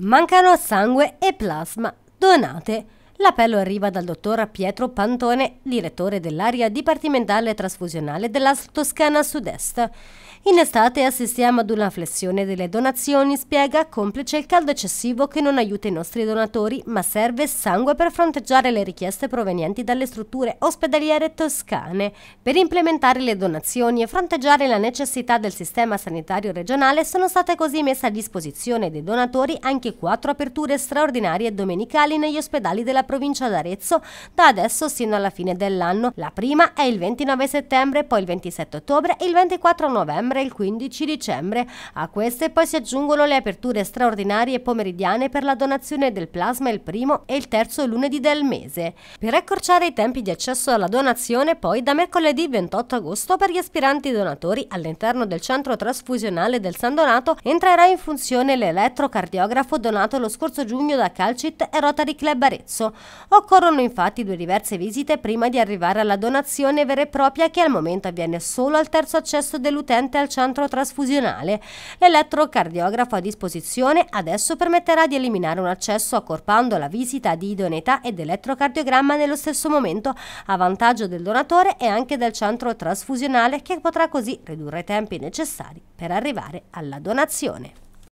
mancano sangue e plasma, donate L'appello arriva dal dottor Pietro Pantone, direttore dell'area dipartimentale trasfusionale dell'ASL Toscana Sud-Est. In estate assistiamo ad una flessione delle donazioni, spiega, complice il caldo eccessivo che non aiuta i nostri donatori, ma serve sangue per fronteggiare le richieste provenienti dalle strutture ospedaliere toscane. Per implementare le donazioni e fronteggiare la necessità del sistema sanitario regionale sono state così messe a disposizione dei donatori anche quattro aperture straordinarie domenicali negli ospedali della provincia d'Arezzo da adesso sino alla fine dell'anno. La prima è il 29 settembre, poi il 27 ottobre, il 24 novembre e il 15 dicembre. A queste poi si aggiungono le aperture straordinarie pomeridiane per la donazione del plasma il primo e il terzo lunedì del mese. Per accorciare i tempi di accesso alla donazione poi da mercoledì 28 agosto per gli aspiranti donatori all'interno del centro trasfusionale del San Donato entrerà in funzione l'elettrocardiografo donato lo scorso giugno da Calcit e Rotary Club Arezzo. Occorrono infatti due diverse visite prima di arrivare alla donazione vera e propria che al momento avviene solo al terzo accesso dell'utente al centro trasfusionale. L'elettrocardiografo a disposizione adesso permetterà di eliminare un accesso accorpando la visita di idoneità ed elettrocardiogramma nello stesso momento a vantaggio del donatore e anche del centro trasfusionale che potrà così ridurre i tempi necessari per arrivare alla donazione.